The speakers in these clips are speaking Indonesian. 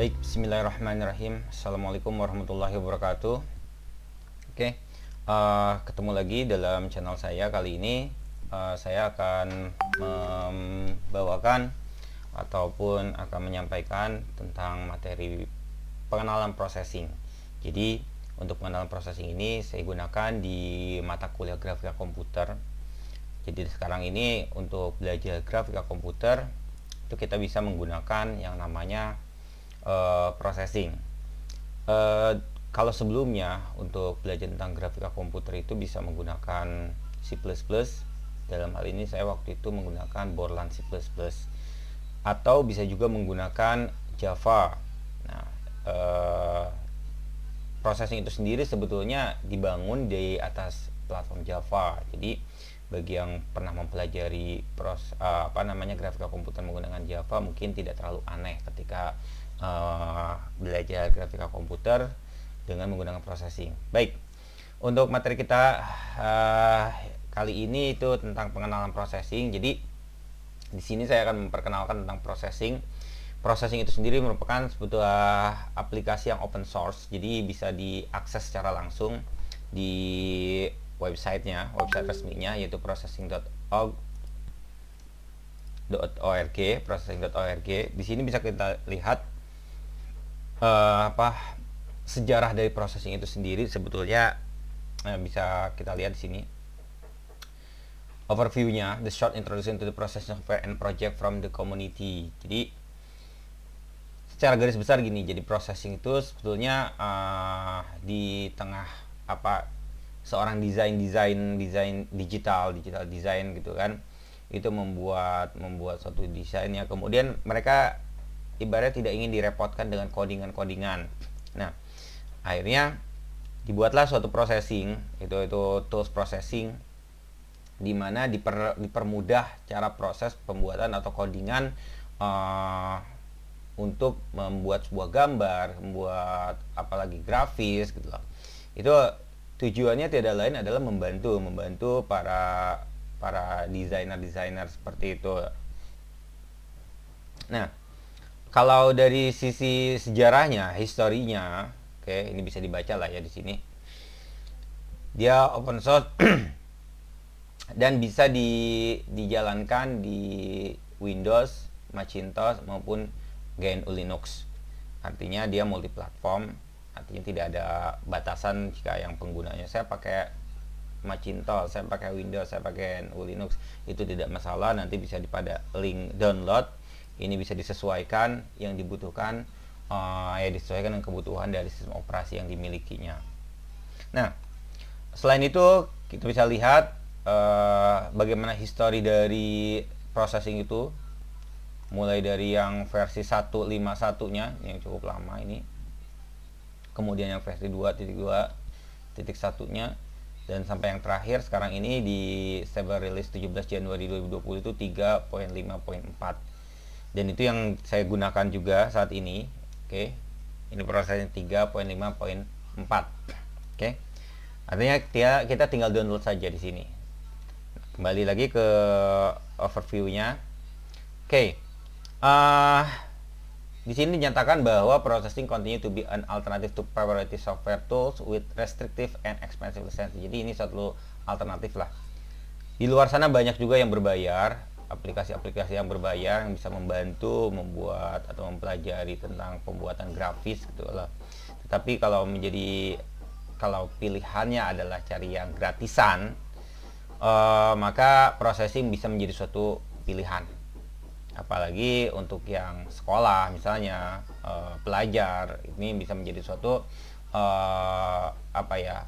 Baik, bismillahirrahmanirrahim. Assalamualaikum warahmatullahi wabarakatuh. Oke, uh, ketemu lagi dalam channel saya kali ini. Uh, saya akan membawakan ataupun akan menyampaikan tentang materi pengenalan processing. Jadi, untuk pengenalan processing ini saya gunakan di mata kuliah grafika komputer. Jadi, sekarang ini untuk belajar grafika komputer itu kita bisa menggunakan yang namanya uh, processing. Uh, kalau sebelumnya untuk belajar tentang grafika komputer itu bisa menggunakan C++, dalam hal ini saya waktu itu menggunakan Borland C++ atau bisa juga menggunakan Java. Nah, uh, processing itu sendiri sebetulnya dibangun di atas platform Java. Jadi bagi yang pernah mempelajari pros, uh, apa namanya grafika komputer menggunakan Java mungkin tidak terlalu aneh ketika uh, belajar grafika komputer dengan menggunakan processing. Baik, untuk materi kita uh, kali ini itu tentang pengenalan processing. Jadi di sini saya akan memperkenalkan tentang processing. Processing itu sendiri merupakan sebuah aplikasi yang open source, jadi bisa diakses secara langsung di websitenya, website resminya yaitu processing.org .org, processing.org. Di sini bisa kita lihat uh, apa sejarah dari processing itu sendiri sebetulnya uh, bisa kita lihat di sini overviewnya the short introduction to the processing software and project from the community jadi secara garis besar gini jadi processing itu sebetulnya uh, di tengah apa seorang desain desain desain digital digital design gitu kan itu membuat membuat suatu desainnya kemudian mereka ibaratnya tidak ingin direpotkan dengan codingan-codingan. Nah, akhirnya dibuatlah suatu processing, itu itu tools processing di mana diper, dipermudah cara proses pembuatan atau codingan uh, untuk membuat sebuah gambar, membuat apalagi grafis gitu loh. Itu tujuannya tidak lain adalah membantu membantu para para desainer-desainer seperti itu. Nah, kalau dari sisi sejarahnya, historinya, oke, okay, ini bisa dibaca lah ya di sini. Dia open source dan bisa di, dijalankan di Windows, Macintosh maupun GNU Linux. Artinya dia multi platform, artinya tidak ada batasan jika yang penggunanya saya pakai Macintosh, saya pakai Windows, saya pakai GNU Linux, itu tidak masalah nanti bisa dipada link download ini bisa disesuaikan yang dibutuhkan uh, ya disesuaikan dengan kebutuhan dari sistem operasi yang dimilikinya nah selain itu kita bisa lihat uh, bagaimana histori dari processing itu mulai dari yang versi 151 nya yang cukup lama ini kemudian yang versi 2.2 titik satunya dan sampai yang terakhir sekarang ini di stable release 17 Januari 2020 itu 3.5.4 dan itu yang saya gunakan juga saat ini oke okay. ini prosesnya 3.5.4 oke okay. artinya kita, kita tinggal download saja di sini kembali lagi ke overviewnya oke okay. uh, di sini dinyatakan bahwa processing continue to be an alternative to priority software tools with restrictive and expensive license. Jadi ini satu alternatif lah. Di luar sana banyak juga yang berbayar aplikasi-aplikasi yang berbayar yang bisa membantu membuat atau mempelajari tentang pembuatan grafis gitu loh. Tetapi kalau menjadi kalau pilihannya adalah cari yang gratisan, uh, maka processing bisa menjadi suatu pilihan. Apalagi untuk yang sekolah misalnya uh, pelajar ini bisa menjadi suatu uh, apa ya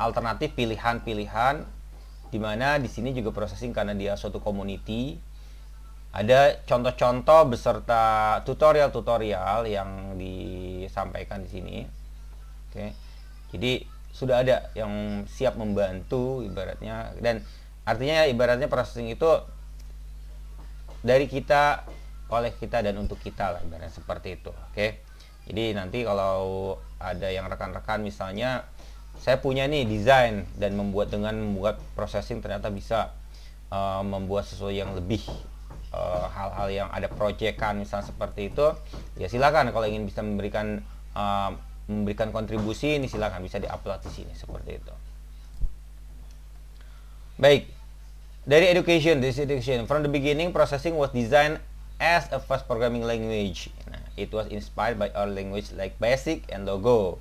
alternatif pilihan-pilihan dimana di sini juga processing karena dia suatu community ada contoh-contoh beserta tutorial-tutorial yang disampaikan di sini oke jadi sudah ada yang siap membantu ibaratnya dan artinya ibaratnya processing itu dari kita oleh kita dan untuk kita lah ibaratnya seperti itu oke jadi nanti kalau ada yang rekan-rekan misalnya saya punya nih desain dan membuat dengan membuat processing ternyata bisa uh, membuat sesuatu yang lebih eh, hal-hal uh, yang ada proyekan misalnya seperti itu ya silakan kalau ingin bisa memberikan uh, memberikan kontribusi ini silakan bisa diupload di sini seperti itu baik dari education this education from the beginning processing was designed as a first programming language nah, it was inspired by our language like basic and logo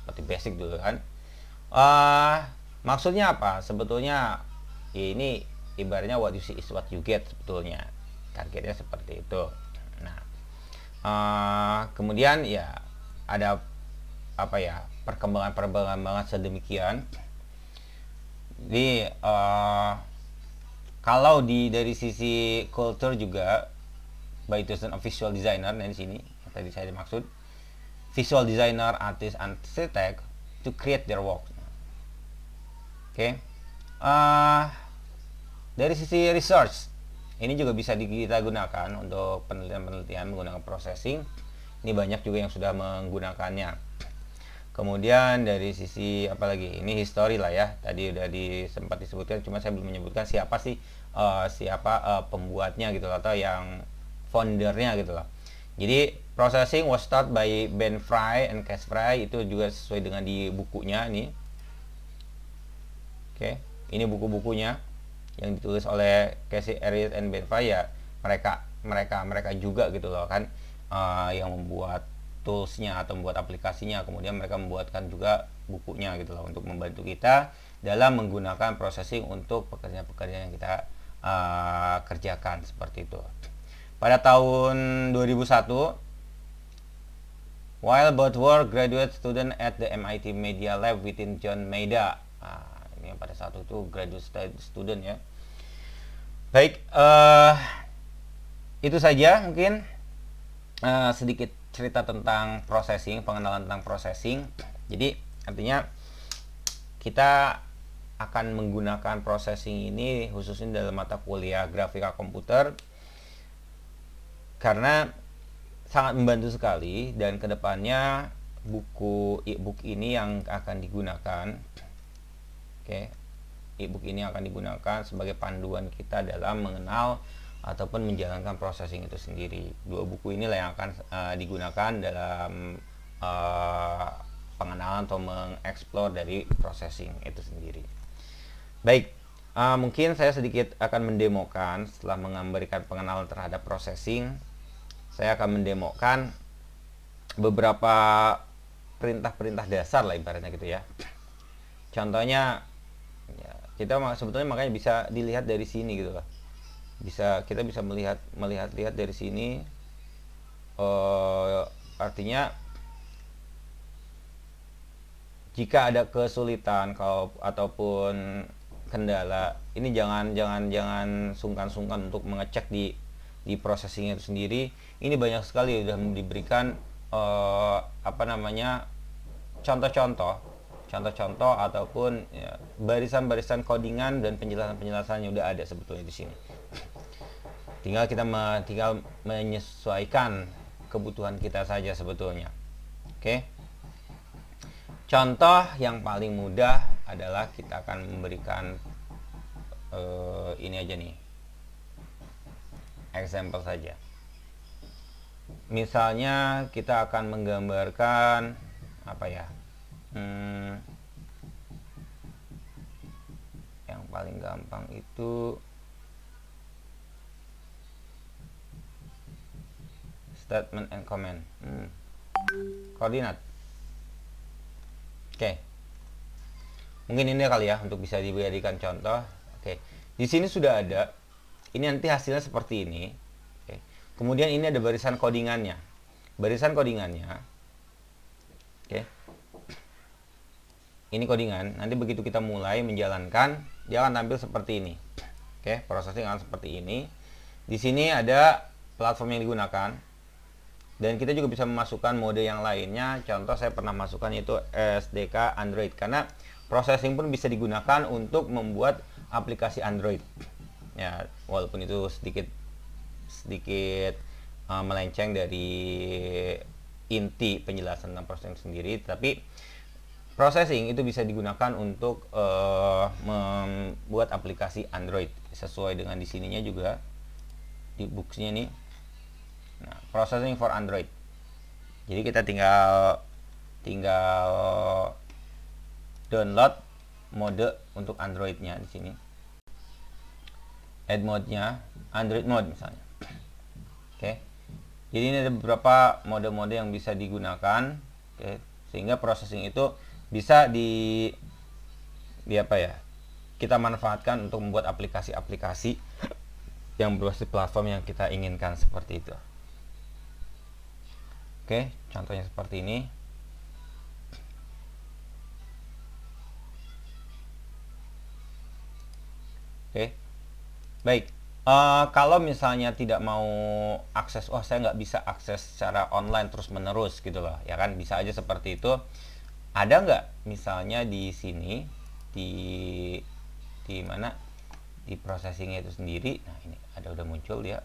seperti basic dulu kan uh, maksudnya apa sebetulnya ini ibaratnya what you see is what you get sebetulnya targetnya seperti itu nah uh, kemudian ya ada apa ya perkembangan perkembangan sedemikian di uh, eh, kalau di dari sisi culture juga by itu of visual designer nah di sini tadi saya maksud visual designer artist and architect to create their work oke okay. uh, eh, dari sisi research ini juga bisa kita gunakan untuk penelitian-penelitian menggunakan processing ini banyak juga yang sudah menggunakannya kemudian dari sisi apa lagi ini history lah ya tadi udah di, sempat disebutkan cuma saya belum menyebutkan siapa sih uh, siapa uh, pembuatnya gitu loh, atau yang foundernya gitu loh jadi processing was started by Ben Fry and Cass Fry itu juga sesuai dengan di bukunya nih Oke, ini buku-bukunya yang ditulis oleh Casey Elliot and Ben mereka mereka mereka juga gitu loh kan uh, yang membuat toolsnya atau membuat aplikasinya kemudian mereka membuatkan juga bukunya gitu loh untuk membantu kita dalam menggunakan processing untuk pekerjaan-pekerjaan yang kita uh, kerjakan seperti itu pada tahun 2001 While both were graduate student at the MIT Media Lab within John Maida. Nah, ya pada saat itu graduate student ya baik uh, itu saja mungkin uh, sedikit cerita tentang processing pengenalan tentang processing jadi artinya kita akan menggunakan processing ini khususnya dalam mata kuliah grafika komputer karena sangat membantu sekali dan kedepannya buku e-book ini yang akan digunakan Oke. Ebook ini akan digunakan sebagai panduan kita dalam mengenal ataupun menjalankan processing itu sendiri. Dua buku inilah yang akan uh, digunakan dalam uh, pengenalan atau mengeksplor dari processing itu sendiri. Baik, uh, mungkin saya sedikit akan mendemokan setelah memberikan pengenalan terhadap processing. Saya akan mendemokan beberapa perintah-perintah dasar lah ibaratnya gitu ya. Contohnya kita sebetulnya makanya bisa dilihat dari sini gitu lah bisa kita bisa melihat melihat lihat dari sini uh, artinya jika ada kesulitan kalau ataupun kendala ini jangan jangan jangan sungkan-sungkan untuk mengecek di di processing itu sendiri ini banyak sekali sudah diberikan uh, apa namanya contoh-contoh contoh-contoh ataupun barisan ya, barisan-barisan codingan dan penjelasan-penjelasan yang udah ada sebetulnya di sini. Tinggal kita me tinggal menyesuaikan kebutuhan kita saja sebetulnya. Oke. Okay? Contoh yang paling mudah adalah kita akan memberikan uh, ini aja nih. Example saja. Misalnya kita akan menggambarkan apa ya? hmm, yang paling gampang itu statement and comment hmm. koordinat oke okay. mungkin ini kali ya untuk bisa diberikan contoh oke okay. di sini sudah ada ini nanti hasilnya seperti ini Okay. kemudian ini ada barisan codingannya barisan codingannya ini codingan nanti begitu kita mulai menjalankan dia akan tampil seperti ini oke processing akan seperti ini di sini ada platform yang digunakan dan kita juga bisa memasukkan mode yang lainnya contoh saya pernah masukkan itu SDK Android karena processing pun bisa digunakan untuk membuat aplikasi Android ya walaupun itu sedikit sedikit uh, melenceng dari inti penjelasan tentang processing sendiri tapi processing itu bisa digunakan untuk uh, membuat aplikasi Android sesuai dengan di sininya juga di booksnya nih nah, processing for Android jadi kita tinggal tinggal download mode untuk Androidnya di sini add mode-nya Android mode misalnya oke okay. jadi ini ada beberapa mode-mode yang bisa digunakan oke okay. sehingga processing itu bisa di di apa ya kita manfaatkan untuk membuat aplikasi-aplikasi yang berbasis platform yang kita inginkan seperti itu oke contohnya seperti ini Oke, baik. Uh, kalau misalnya tidak mau akses, wah oh, saya nggak bisa akses secara online terus menerus gitu loh, ya kan bisa aja seperti itu ada nggak misalnya di sini di di mana di processingnya itu sendiri nah ini ada udah muncul ya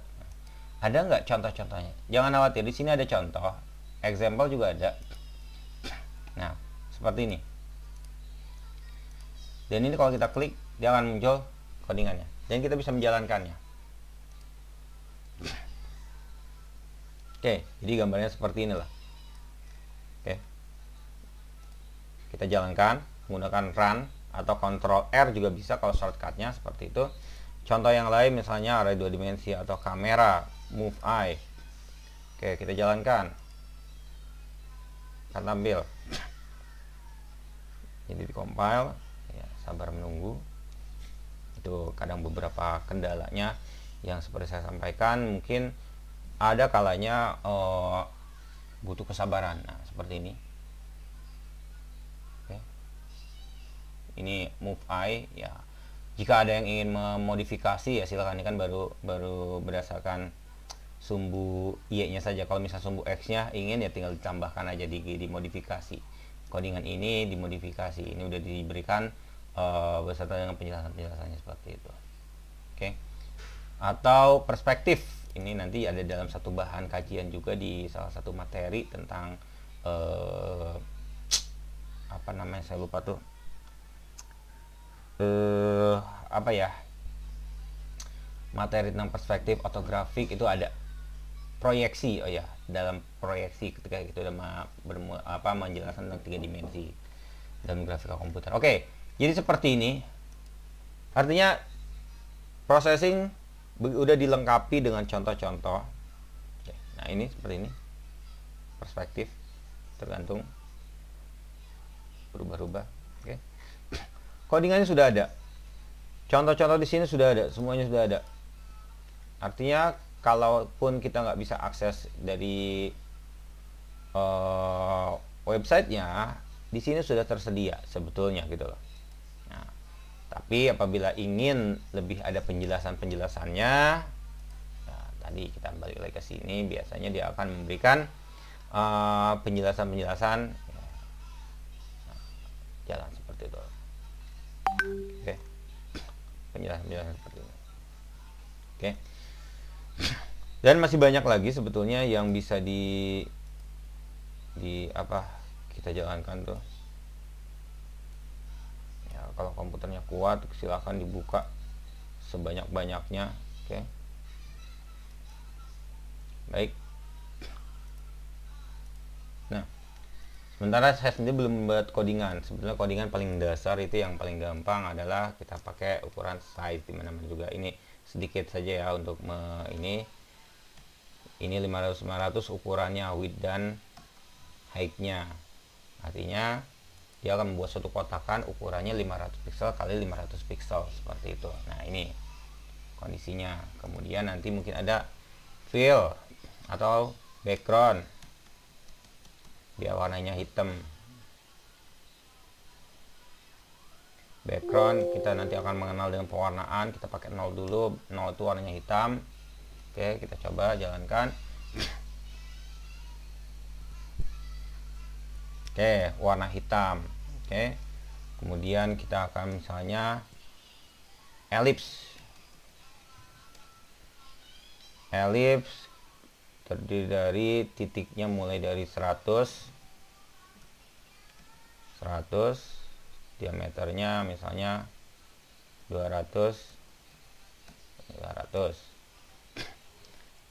ada nggak contoh-contohnya jangan khawatir di sini ada contoh example juga ada nah seperti ini dan ini kalau kita klik dia akan muncul codingannya dan kita bisa menjalankannya oke jadi gambarnya seperti inilah kita jalankan menggunakan run atau control R juga bisa kalau shortcutnya seperti itu contoh yang lain misalnya array dua dimensi atau kamera move eye oke kita jalankan kita tampil jadi di compile ya, sabar menunggu itu kadang beberapa kendalanya yang seperti saya sampaikan mungkin ada kalanya uh, butuh kesabaran nah seperti ini ini move i ya jika ada yang ingin memodifikasi ya silahkan ini kan baru baru berdasarkan sumbu y nya saja kalau misal sumbu x nya ingin ya tinggal ditambahkan aja di modifikasi. Kodingan ini dimodifikasi ini udah diberikan uh, beserta dengan penjelasan penjelasannya seperti itu oke okay. atau perspektif ini nanti ada dalam satu bahan kajian juga di salah satu materi tentang uh, apa namanya saya lupa tuh eh apa ya materi tentang perspektif otografik itu ada proyeksi oh ya dalam proyeksi ketika itu dalam bermula, apa menjelaskan tentang tiga dimensi dalam grafika komputer oke okay, jadi seperti ini artinya processing udah dilengkapi dengan contoh-contoh nah ini seperti ini perspektif tergantung berubah-ubah codingannya sudah ada. Contoh-contoh di sini sudah ada, semuanya sudah ada. Artinya kalaupun kita nggak bisa akses dari uh, websitenya, di sini sudah tersedia sebetulnya gitu loh. Nah, tapi apabila ingin lebih ada penjelasan-penjelasannya, nah, tadi kita balik lagi ke sini, biasanya dia akan memberikan eh, penjelasan-penjelasan uh, jalan seperti itu penjelasan-penjelasan seperti ini. Oke. Dan masih banyak lagi sebetulnya yang bisa di di apa kita jalankan tuh. Ya, kalau komputernya kuat silahkan dibuka sebanyak-banyaknya, oke. Baik. sementara saya sendiri belum membuat codingan sebenarnya codingan paling dasar itu yang paling gampang adalah kita pakai ukuran size dimana mana juga ini sedikit saja ya untuk me, ini ini 500 500 ukurannya width dan height-nya artinya dia akan membuat suatu kotakan ukurannya 500 pixel kali 500 pixel seperti itu nah ini kondisinya kemudian nanti mungkin ada fill atau background dia warnanya hitam background kita nanti akan mengenal dengan pewarnaan kita pakai nol dulu Nol itu warnanya hitam oke kita coba jalankan oke warna hitam oke kemudian kita akan misalnya ellipse elips terdiri dari titiknya mulai dari 100 100 diameternya misalnya 200 200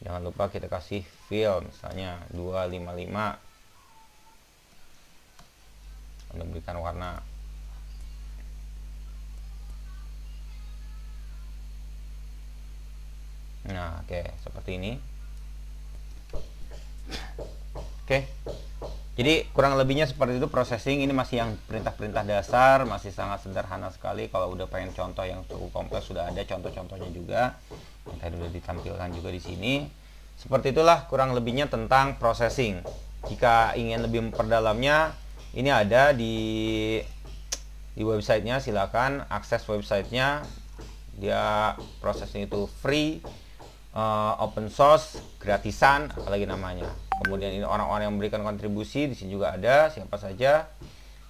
jangan lupa kita kasih fill misalnya 255 untuk berikan warna nah oke okay, seperti ini Oke. Jadi kurang lebihnya seperti itu processing ini masih yang perintah-perintah dasar, masih sangat sederhana sekali. Kalau udah pengen contoh yang cukup kompleks sudah ada contoh-contohnya juga. Yang tadi udah ditampilkan juga di sini. Seperti itulah kurang lebihnya tentang processing. Jika ingin lebih memperdalamnya, ini ada di di websitenya silakan akses websitenya dia processing itu free uh, open source gratisan apalagi namanya kemudian ini orang-orang yang memberikan kontribusi di sini juga ada siapa saja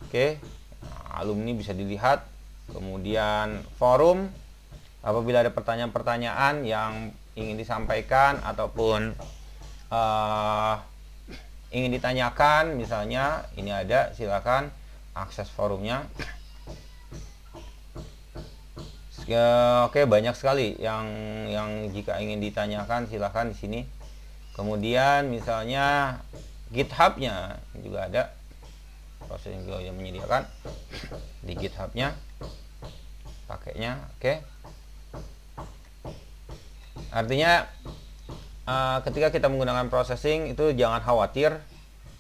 oke nah, alumni bisa dilihat kemudian forum apabila ada pertanyaan-pertanyaan yang ingin disampaikan ataupun uh, ingin ditanyakan misalnya ini ada silakan akses forumnya oke banyak sekali yang yang jika ingin ditanyakan silahkan di sini kemudian misalnya GitHub-nya juga ada proses juga yang menyediakan di GitHub-nya pakainya oke okay. artinya uh, ketika kita menggunakan processing itu jangan khawatir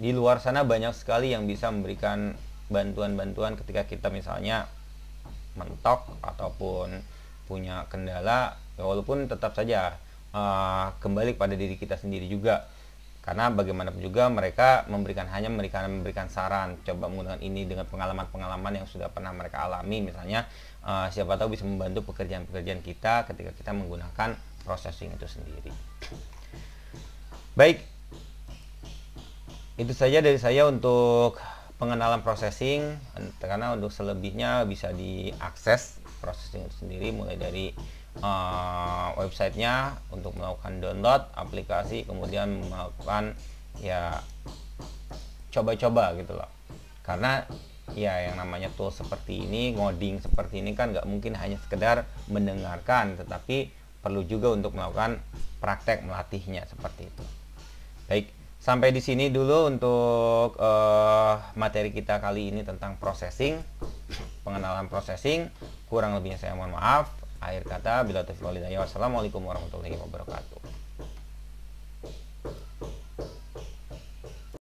di luar sana banyak sekali yang bisa memberikan bantuan-bantuan ketika kita misalnya mentok ataupun punya kendala ya, walaupun tetap saja uh, kembali pada diri kita sendiri juga karena bagaimanapun juga mereka memberikan hanya memberikan memberikan saran coba menggunakan ini dengan pengalaman-pengalaman yang sudah pernah mereka alami misalnya uh, siapa tahu bisa membantu pekerjaan-pekerjaan kita ketika kita menggunakan processing itu sendiri baik itu saja dari saya untuk pengenalan processing karena untuk selebihnya bisa diakses processing itu sendiri mulai dari uh, websitenya untuk melakukan download aplikasi kemudian melakukan ya coba-coba gitu loh karena ya yang namanya tool seperti ini ngoding seperti ini kan nggak mungkin hanya sekedar mendengarkan tetapi perlu juga untuk melakukan praktek melatihnya seperti itu baik sampai di sini dulu untuk uh, materi kita kali ini tentang processing pengenalan processing kurang lebihnya saya mohon maaf Akhir kata, bila taufiq walidaya. Wassalamualaikum warahmatullahi wabarakatuh.